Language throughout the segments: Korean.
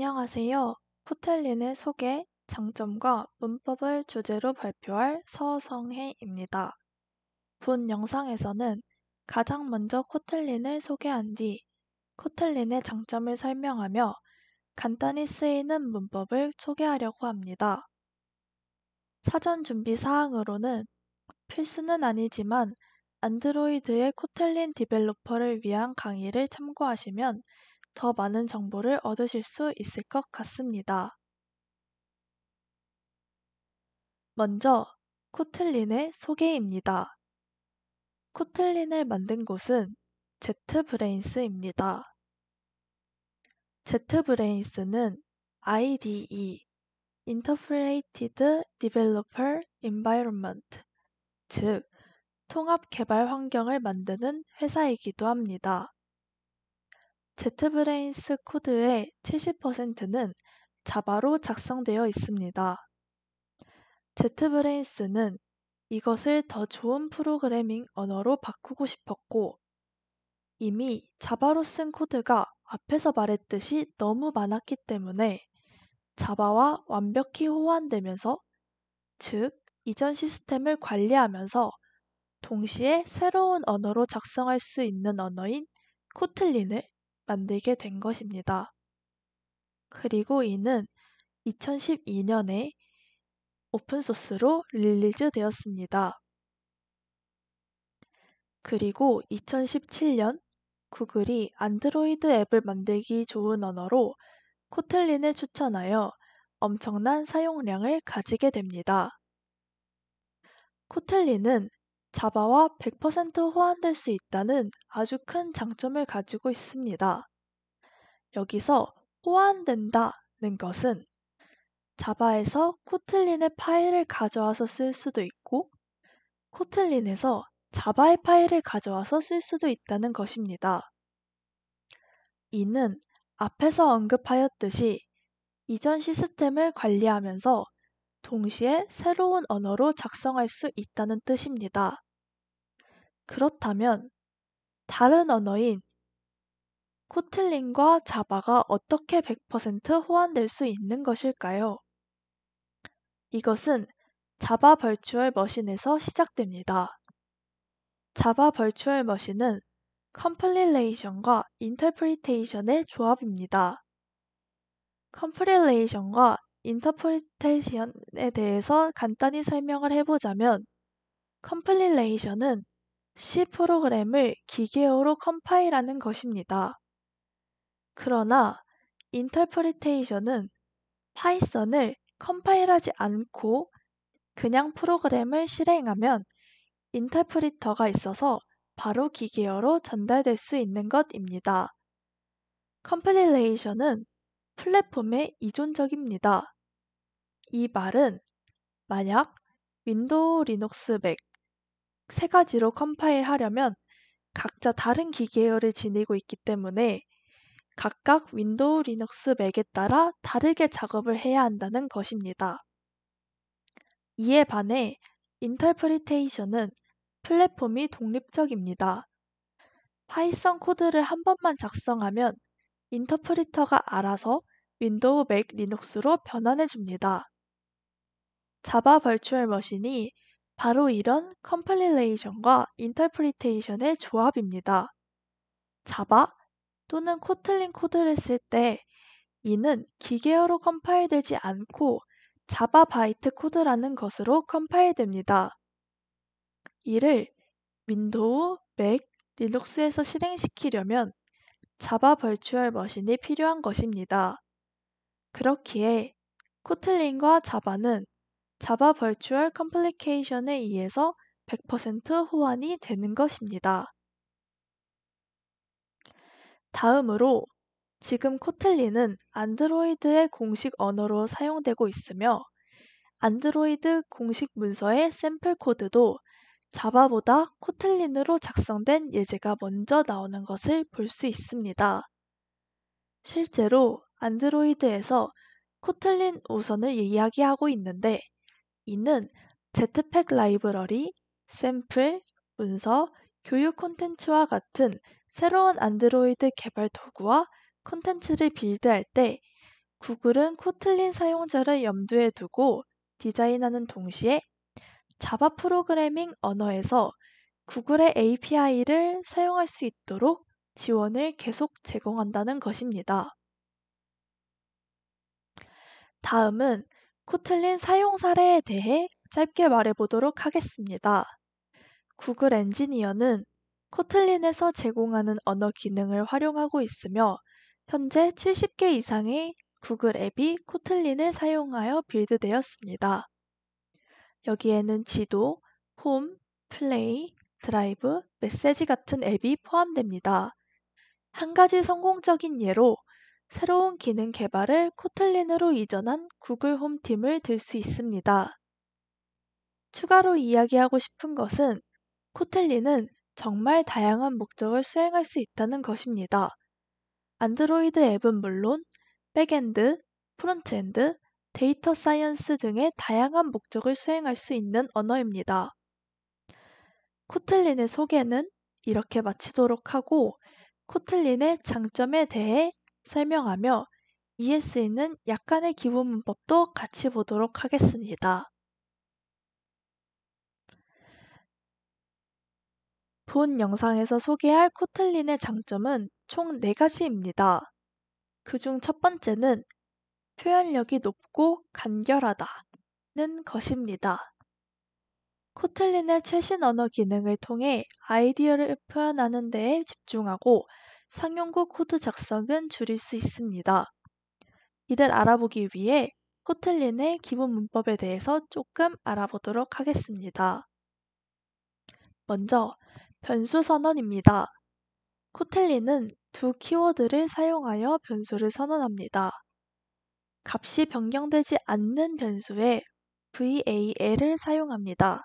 안녕하세요. 포텔린의 소개, 장점과 문법을 주제로 발표할 서성혜입니다. 본 영상에서는 가장 먼저 코텔린을 소개한 뒤 코텔린의 장점을 설명하며 간단히 쓰이는 문법을 소개하려고 합니다. 사전 준비 사항으로는 필수는 아니지만 안드로이드의 코텔린 디벨로퍼를 위한 강의를 참고하시면 더 많은 정보를 얻으실 수 있을 것 같습니다. 먼저 코틀린의 소개입니다. 코틀린을 만든 곳은 제트브레인스입니다. 제트브레인스는 IDE (Integrated r Developer Environment) 즉 통합 개발 환경을 만드는 회사이기도 합니다. 제트브레인스 코드의 70%는 자바로 작성되어 있습니다. 제트브레인스는 이것을 더 좋은 프로그래밍 언어로 바꾸고 싶었고 이미 자바로 쓴 코드가 앞에서 말했듯이 너무 많았기 때문에 자바와 완벽히 호환되면서 즉 이전 시스템을 관리하면서 동시에 새로운 언어로 작성할 수 있는 언어인 코틀린을 만들게 된 것입니다. 그리고 이는 2012년에 오픈소스로 릴리즈 되었습니다. 그리고 2017년 구글이 안드로이드 앱을 만들기 좋은 언어로 코틀린을 추천하여 엄청난 사용량을 가지게 됩니다. 코틀린은 자바와 100% 호환될 수 있다는 아주 큰 장점을 가지고 있습니다. 여기서 호환된다는 것은 자바에서 코틀린의 파일을 가져와서 쓸 수도 있고 코틀린에서 자바의 파일을 가져와서 쓸 수도 있다는 것입니다. 이는 앞에서 언급하였듯이 이전 시스템을 관리하면서 동시에 새로운 언어로 작성할 수 있다는 뜻입니다. 그렇다면 다른 언어인 코틀린과 자바가 어떻게 100% 호환될 수 있는 것일까요? 이것은 자바 벌추얼 머신에서 시작됩니다. 자바 벌추얼 머신은 컴플레이션과 인터프리테이션의 조합입니다. 컴플레이션과 인터프리테이션에 대해서 간단히 설명을 해보자면 컴플릴레이션은 C 프로그램을 기계어로 컴파일하는 것입니다. 그러나 인터프리테이션은 파이썬을 컴파일하지 않고 그냥 프로그램을 실행하면 인터프리터가 있어서 바로 기계어로 전달될 수 있는 것입니다. 컴플릴레이션은 플랫폼에이존적입니다이 말은 만약 윈도우, 리눅스, 맥 세 가지로 컴파일하려면 각자 다른 기계열을 지니고 있기 때문에 각각 윈도우, 리눅스, 맥에 따라 다르게 작업을 해야 한다는 것입니다. 이에 반해 인터프리테이션은 플랫폼이 독립적입니다. 파이썬 코드를 한 번만 작성하면 인터프리터가 알아서 윈도우 맥 리눅스로 변환해 줍니다. 자바 벌추얼 머신이 바로 이런 컴플레이션과 인터프리테이션의 조합입니다. 자바 또는 코틀린 코드를 쓸 때 이는 기계어로 컴파일되지 않고 자바 바이트 코드라는 것으로 컴파일됩니다. 이를 윈도우, 맥, 리눅스에서 실행시키려면 자바 벌추얼 머신이 필요한 것입니다. 그렇기에 코틀린과 자바는 자바 벌추얼 컴플리케이션에 의해서 100% 호환이 되는 것입니다. 다음으로 지금 코틀린은 안드로이드의 공식 언어로 사용되고 있으며 안드로이드 공식 문서의 샘플 코드도 자바보다 코틀린으로 작성된 예제가 먼저 나오는 것을 볼 수 있습니다. 실제로 안드로이드에서 코틀린 우선을 이야기하고 있는데 이는 제트팩 라이브러리, 샘플, 문서, 교육 콘텐츠와 같은 새로운 안드로이드 개발 도구와 콘텐츠를 빌드할 때 구글은 코틀린 사용자를 염두에 두고 디자인하는 동시에 자바 프로그래밍 언어에서 구글의 API를 사용할 수 있도록 지원을 계속 제공한다는 것입니다. 다음은 코틀린 사용 사례에 대해 짧게 말해보도록 하겠습니다. 구글 엔지니어는 코틀린에서 제공하는 언어 기능을 활용하고 있으며 현재 70개 이상의 구글 앱이 코틀린을 사용하여 빌드되었습니다. 여기에는 지도, 홈, 플레이, 드라이브, 메시지 같은 앱이 포함됩니다. 한 가지 성공적인 예로 새로운 기능 개발을 코틀린으로 이전한 구글 홈팀을 들 수 있습니다. 추가로 이야기하고 싶은 것은 코틀린은 정말 다양한 목적을 수행할 수 있다는 것입니다. 안드로이드 앱은 물론 백엔드, 프론트엔드, 데이터 사이언스 등의 다양한 목적을 수행할 수 있는 언어입니다. 코틀린의 소개는 이렇게 마치도록 하고 코틀린의 장점에 대해 설명하며 ES에는 약간의 기본 문법도 같이 보도록 하겠습니다. 본 영상에서 소개할 코틀린의 장점은 총 4가지입니다. 그중 첫 번째는 표현력이 높고 간결하다는 것입니다. 코틀린의 최신 언어 기능을 통해 아이디어를 표현하는 데에 집중하고 상용구 코드 작성은 줄일 수 있습니다. 이를 알아보기 위해 코틀린의 기본 문법에 대해서 조금 알아보도록 하겠습니다. 먼저 변수 선언입니다. 코틀린은 두 키워드를 사용하여 변수를 선언합니다. 값이 변경되지 않는 변수에 VAL을 사용합니다.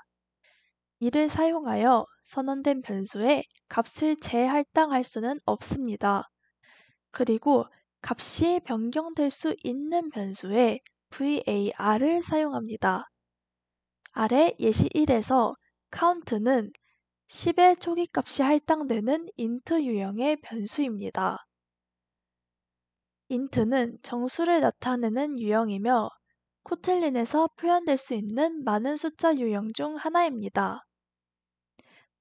이를 사용하여 선언된 변수에 값을 재할당할 수는 없습니다. 그리고 값이 변경될 수 있는 변수에 VAR을 사용합니다. 아래 예시 1에서 count는 10의 초기값이 할당되는 int 유형의 변수입니다. int는 정수를 나타내는 유형이며 코틀린에서 표현될 수 있는 많은 숫자 유형 중 하나입니다.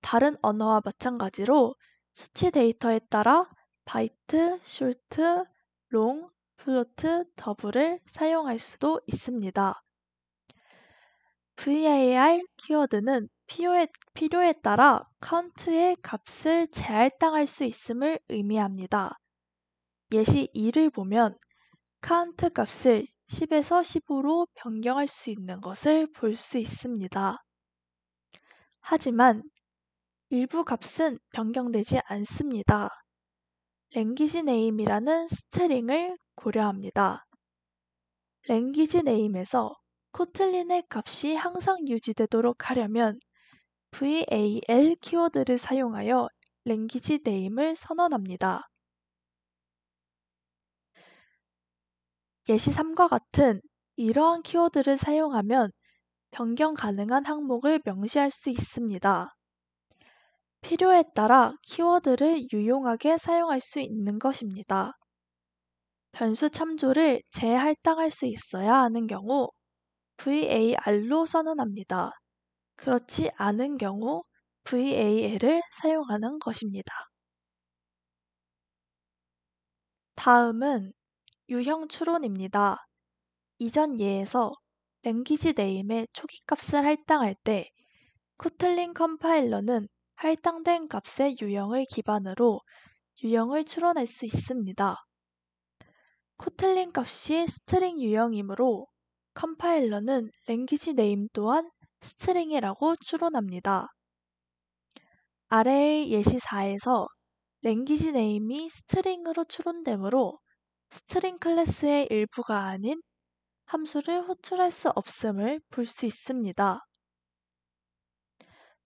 다른 언어와 마찬가지로 수치 데이터에 따라 바이트, 숄트, 롱, 플로트, 더블을 사용할 수도 있습니다. VAR 키워드는 필요에, 필요에 따라 카운트의 값을 재할당할 수 있음을 의미합니다. 예시 2를 보면 카운트 값을 10에서 15로 변경할 수 있는 것을 볼 수 있습니다. 하지만 일부 값은 변경되지 않습니다. 랭귀지 네임이라는 스트링을 고려합니다. 랭귀지 네임에서 코틀린의 값이 항상 유지되도록 하려면 val 키워드를 사용하여 랭귀지 네임을 선언합니다. 예시 3과 같은 이러한 키워드를 사용하면 변경 가능한 항목을 명시할 수 있습니다. 필요에 따라 키워드를 유용하게 사용할 수 있는 것입니다. 변수 참조를 재할당할 수 있어야 하는 경우 VAR로 선언합니다. 그렇지 않은 경우 VAL을 사용하는 것입니다. 다음은 유형 추론입니다. 이전 예에서 랭귀지 네임의 초기값을 할당할 때 코틀린 컴파일러는 할당된 값의 유형을 기반으로 유형을 추론할 수 있습니다. 코틀린 값이 스트링 유형이므로 컴파일러는 랭귀지 네임 또한 스트링이라고 추론합니다. 아래의 예시 4에서 랭귀지 네임이 스트링으로 추론되므로 스트링 클래스의 일부가 아닌 함수를 호출할 수 없음을 볼 수 있습니다.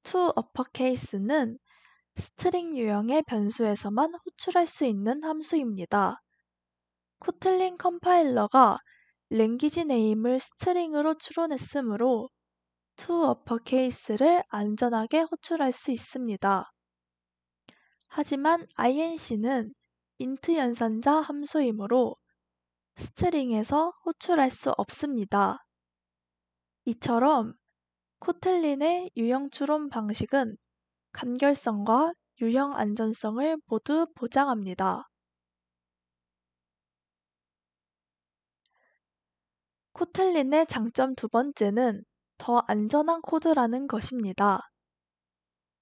to uppercase는 스트링 유형의 변수에서만 호출할 수 있는 함수입니다. 코틀린 컴파일러가 랭귀지 네임을 스트링으로 추론했으므로 to uppercase를 안전하게 호출할 수 있습니다. 하지만 inc는 int 연산자 함수이므로 스트링에서 호출할 수 없습니다. 이처럼 코틀린의 유형 추론 방식은 간결성과 유형 안전성을 모두 보장합니다. 코틀린의 장점 두 번째는 더 안전한 코드라는 것입니다.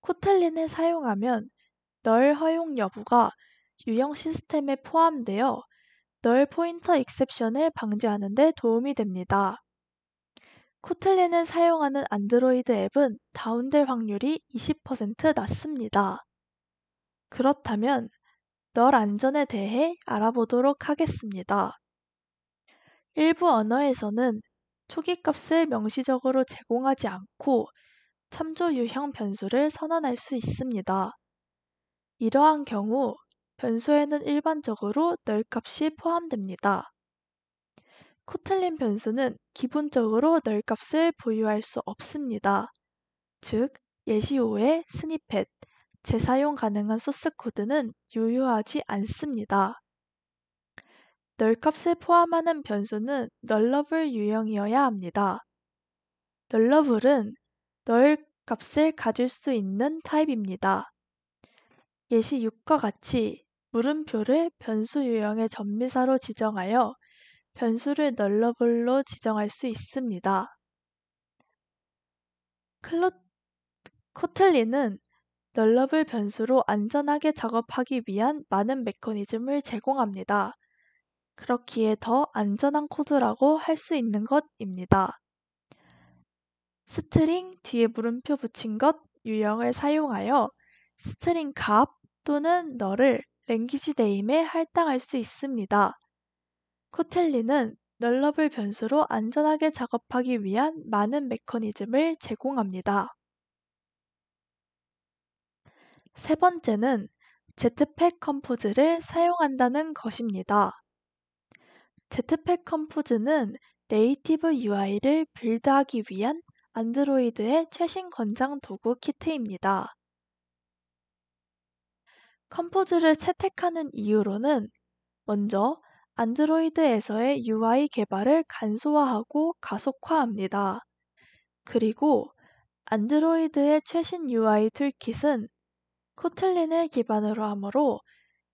코틀린을 사용하면 널 허용 여부가 유형 시스템에 포함되어 널 포인터 익셉션을 방지하는 데 도움이 됩니다. 코틀린을 사용하는 안드로이드 앱은 다운될 확률이 20% 낮습니다. 그렇다면 널 안전에 대해 알아보도록 하겠습니다. 일부 언어에서는 초기 값을 명시적으로 제공하지 않고 참조 유형 변수를 선언할 수 있습니다. 이러한 경우 변수에는 일반적으로 널 값이 포함됩니다. 코틀린 변수는 기본적으로 널값을 보유할 수 없습니다. 즉, 예시호의 스니펫, 재사용 가능한 소스 코드는 유효하지 않습니다. 널값을 포함하는 변수는 널러블 유형이어야 합니다. 널러블은 널값을 가질 수 있는 타입입니다. 예시 6과 같이 물음표를 변수 유형의 전미사로 지정하여 변수를 널러블로 지정할 수 있습니다. 클로, 코틀린은 널러블 변수로 안전하게 작업하기 위한 많은 메커니즘을 제공합니다. 그렇기에 더 안전한 코드라고 할 수 있는 것입니다. 스트링 뒤에 물음표 붙인 것 유형을 사용하여 스트링 값 또는 너를 랭귀지 네임에 할당할 수 있습니다. 코텔리는 널러블 변수로 안전하게 작업하기 위한 많은 메커니즘을 제공합니다. 세 번째는 제트팩 컴포즈를 사용한다는 것입니다. 제트팩 컴포즈는 네이티브 UI를 빌드하기 위한 안드로이드의 최신 권장 도구 키트입니다. 컴포즈를 채택하는 이유로는 먼저 안드로이드에서의 UI 개발을 간소화하고 가속화합니다. 그리고 안드로이드의 최신 UI 툴킷은 코틀린을 기반으로 하므로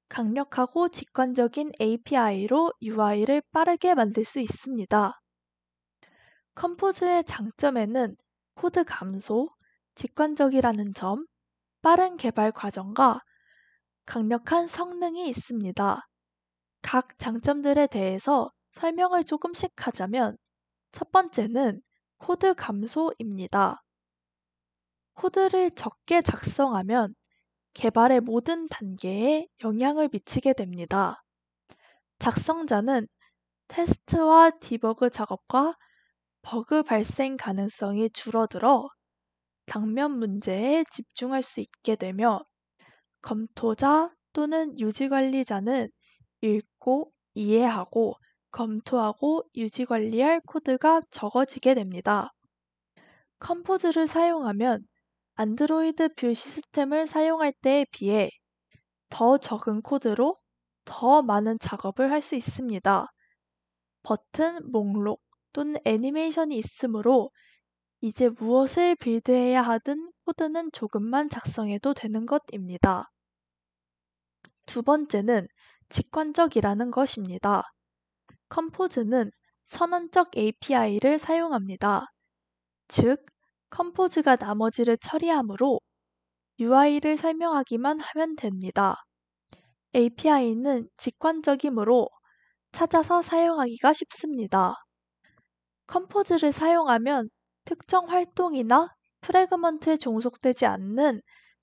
강력하고 직관적인 API로 UI를 빠르게 만들 수 있습니다. 컴포즈의 장점에는 코드 감소, 직관적이라는 점, 빠른 개발 과정과 강력한 성능이 있습니다. 각 장점들에 대해서 설명을 조금씩 하자면 첫 번째는 코드 감소입니다. 코드를 적게 작성하면 개발의 모든 단계에 영향을 미치게 됩니다. 작성자는 테스트와 디버그 작업과 버그 발생 가능성이 줄어들어 장면 문제에 집중할 수 있게 되며 검토자 또는 유지 관리자는 읽고 이해하고 검토하고 유지관리할 코드가 적어지게 됩니다. 컴포즈를 사용하면 안드로이드 뷰 시스템을 사용할 때에 비해 더 적은 코드로 더 많은 작업을 할 수 있습니다. 버튼, 목록 또는 애니메이션이 있으므로 이제 무엇을 빌드해야 하든 코드는 조금만 작성해도 되는 것입니다. 두 번째는 직관적이라는 것입니다. 컴포즈는 선언적 API를 사용합니다. 즉, 컴포즈가 나머지를 처리하므로 UI를 설명하기만 하면 됩니다. API는 직관적이므로 찾아서 사용하기가 쉽습니다. 컴포즈를 사용하면 특정 활동이나 프래그먼트에 종속되지 않는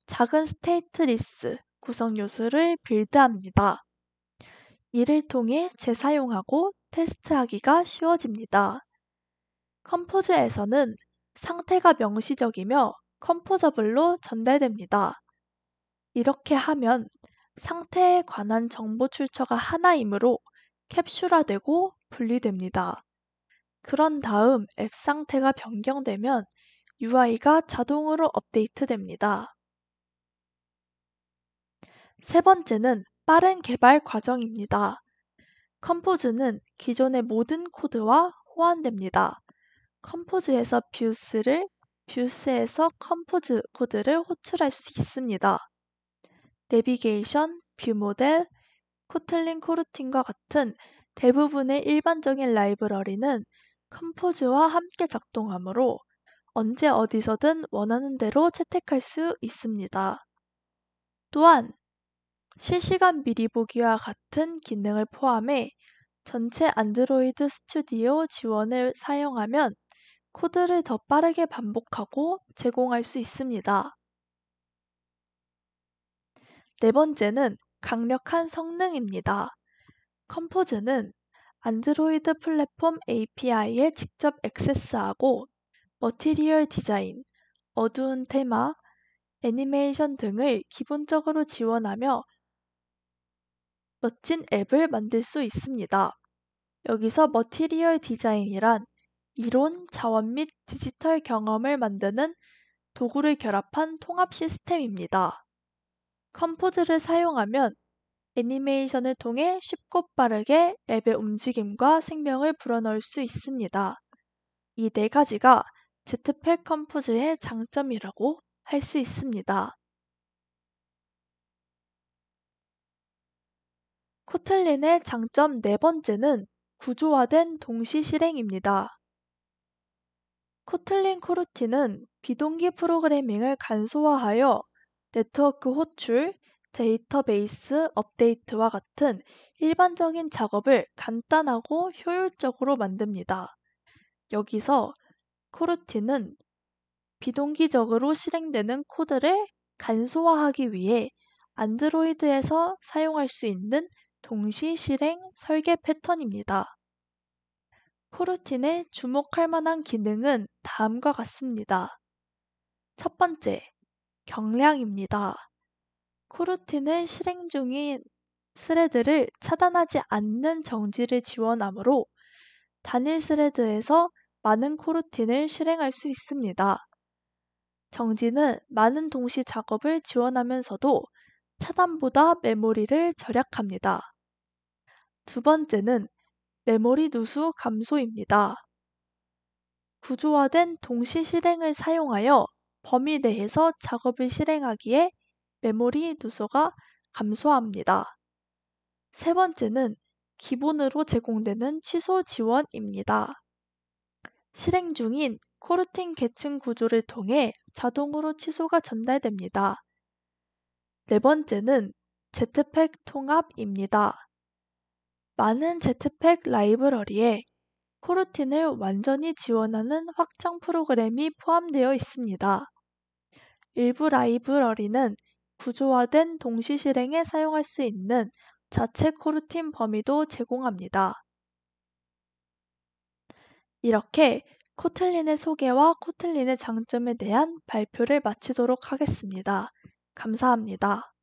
작은 스테이트리스 구성 요소를 빌드합니다. 이를 통해 재사용하고 테스트하기가 쉬워집니다. 컴포즈에서는 상태가 명시적이며 컴포저블로 전달됩니다. 이렇게 하면 상태에 관한 정보 출처가 하나이므로 캡슐화되고 분리됩니다. 그런 다음 앱 상태가 변경되면 UI가 자동으로 업데이트됩니다. 세 번째는 빠른 개발 과정입니다. 컴포즈는 기존의 모든 코드와 호환됩니다. 컴포즈에서 뷰스를, 뷰스에서 컴포즈 코드를 호출할 수 있습니다. 내비게이션, 뷰 모델, 코틀린 코르틴과 같은 대부분의 일반적인 라이브러리는 컴포즈와 함께 작동하므로 언제 어디서든 원하는 대로 채택할 수 있습니다. 또한 실시간 미리 보기와 같은 기능을 포함해 전체 안드로이드 스튜디오 지원을 사용하면 코드를 더 빠르게 반복하고 제공할 수 있습니다. 네 번째는 강력한 성능입니다. 컴포즈는 안드로이드 플랫폼 API에 직접 액세스하고 머티리얼 디자인, 어두운 테마, 애니메이션 등을 기본적으로 지원하며 멋진 앱을 만들 수 있습니다. 여기서 머티리얼 디자인이란 이론, 자원 및 디지털 경험을 만드는 도구를 결합한 통합 시스템입니다. 컴포즈를 사용하면 애니메이션을 통해 쉽고 빠르게 앱의 움직임과 생명을 불어넣을 수 있습니다. 이 네 가지가 제트팩 컴포즈의 장점이라고 할 수 있습니다. 코틀린의 장점 네 번째는 구조화된 동시 실행입니다. 코틀린 코루틴은 비동기 프로그래밍을 간소화하여 네트워크 호출, 데이터베이스 업데이트와 같은 일반적인 작업을 간단하고 효율적으로 만듭니다. 여기서 코루틴은 비동기적으로 실행되는 코드를 간소화하기 위해 안드로이드에서 사용할 수 있는 동시 실행 설계 패턴입니다. 코루틴의 주목할 만한 기능은 다음과 같습니다. 첫 번째, 경량입니다. 코루틴을 실행 중인 스레드를 차단하지 않는 정지를 지원하므로 단일 스레드에서 많은 코루틴을 실행할 수 있습니다. 정지는 많은 동시 작업을 지원하면서도 차단보다 메모리를 절약합니다. 두 번째는 메모리 누수 감소입니다. 구조화된 동시 실행을 사용하여 범위 내에서 작업을 실행하기에 메모리 누수가 감소합니다. 세 번째는 기본으로 제공되는 취소 지원입니다. 실행 중인 코르틴 계층 구조를 통해 자동으로 취소가 전달됩니다. 네 번째는 제트팩 통합입니다. 많은 제트팩 라이브러리에 코르틴을 완전히 지원하는 확장 프로그램이 포함되어 있습니다. 일부 라이브러리는 구조화된 동시 실행에 사용할 수 있는 자체 코르틴 범위도 제공합니다. 이렇게 코틀린의 소개와 코틀린의 장점에 대한 발표를 마치도록 하겠습니다. 감사합니다.